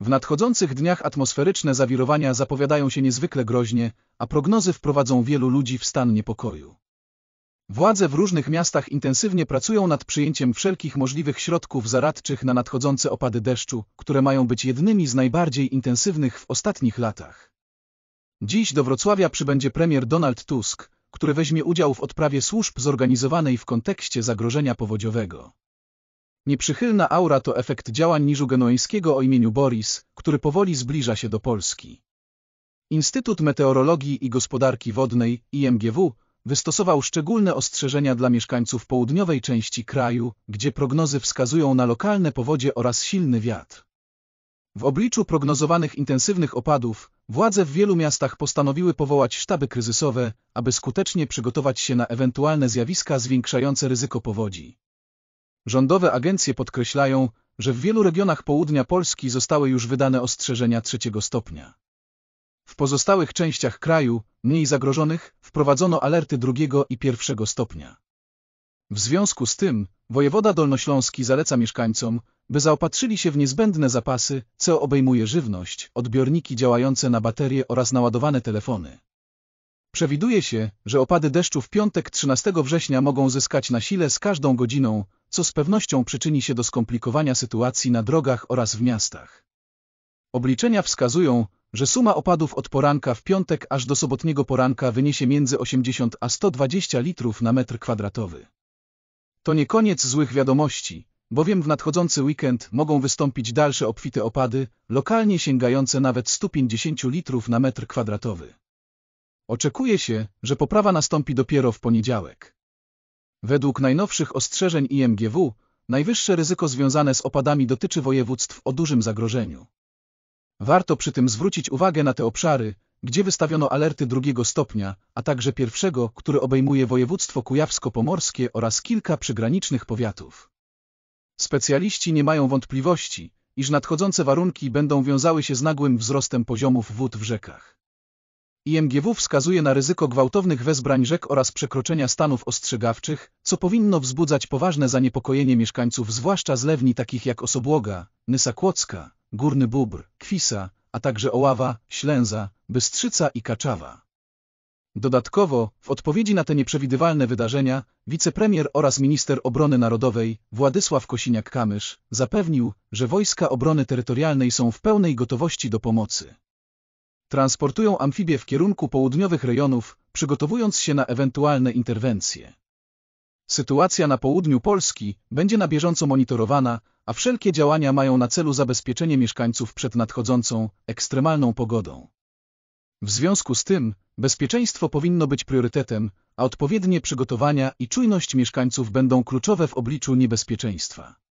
W nadchodzących dniach atmosferyczne zawirowania zapowiadają się niezwykle groźnie, a prognozy wprowadzą wielu ludzi w stan niepokoju. Władze w różnych miastach intensywnie pracują nad przyjęciem wszelkich możliwych środków zaradczych na nadchodzące opady deszczu, które mają być jednymi z najbardziej intensywnych w ostatnich latach. Dziś do Wrocławia przybędzie premier Donald Tusk, który weźmie udział w odprawie służb zorganizowanej w kontekście zagrożenia powodziowego. Nieprzychylna aura to efekt działań niżu genońskiego o imieniu Boris, który powoli zbliża się do Polski. Instytut Meteorologii i Gospodarki Wodnej, IMGW, wystosował szczególne ostrzeżenia dla mieszkańców południowej części kraju, gdzie prognozy wskazują na lokalne powodzie oraz silny wiatr. W obliczu prognozowanych intensywnych opadów, władze w wielu miastach postanowiły powołać sztaby kryzysowe, aby skutecznie przygotować się na ewentualne zjawiska zwiększające ryzyko powodzi. Rządowe agencje podkreślają, że w wielu regionach południa Polski zostały już wydane ostrzeżenia trzeciego stopnia. W pozostałych częściach kraju, mniej zagrożonych, wprowadzono alerty drugiego i pierwszego stopnia. W związku z tym, wojewoda dolnośląski zaleca mieszkańcom, by zaopatrzyli się w niezbędne zapasy, co obejmuje żywność, odbiorniki działające na baterie oraz naładowane telefony. Przewiduje się, że opady deszczu w piątek 13 września mogą zyskać na sile z każdą godziną, co z pewnością przyczyni się do skomplikowania sytuacji na drogach oraz w miastach. Obliczenia wskazują, że suma opadów od poranka w piątek aż do sobotniego poranka wyniesie między 80 a 120 litrów na metr kwadratowy. To nie koniec złych wiadomości, bowiem w nadchodzący weekend mogą wystąpić dalsze obfite opady, lokalnie sięgające nawet 150 litrów na metr kwadratowy. Oczekuje się, że poprawa nastąpi dopiero w poniedziałek. Według najnowszych ostrzeżeń IMGW, najwyższe ryzyko związane z opadami dotyczy województw o dużym zagrożeniu. Warto przy tym zwrócić uwagę na te obszary, gdzie wystawiono alerty drugiego stopnia, a także pierwszego, który obejmuje województwo kujawsko-pomorskie oraz kilka przygranicznych powiatów. Specjaliści nie mają wątpliwości, iż nadchodzące warunki będą wiązały się z nagłym wzrostem poziomów wód w rzekach. IMGW wskazuje na ryzyko gwałtownych wezbrań rzek oraz przekroczenia stanów ostrzegawczych, co powinno wzbudzać poważne zaniepokojenie mieszkańców zwłaszcza zlewni takich jak Osobłoga, Nysa Kłodzka, Górny Bóbr, Kwisa, a także Oława, Ślęza, Bystrzyca i Kaczawa. Dodatkowo, w odpowiedzi na te nieprzewidywalne wydarzenia, wicepremier oraz minister obrony narodowej Władysław Kosiniak-Kamysz zapewnił, że Wojska Obrony Terytorialnej są w pełnej gotowości do pomocy transportują amfibie w kierunku południowych rejonów, przygotowując się na ewentualne interwencje. Sytuacja na południu Polski będzie na bieżąco monitorowana, a wszelkie działania mają na celu zabezpieczenie mieszkańców przed nadchodzącą, ekstremalną pogodą. W związku z tym, bezpieczeństwo powinno być priorytetem, a odpowiednie przygotowania i czujność mieszkańców będą kluczowe w obliczu niebezpieczeństwa.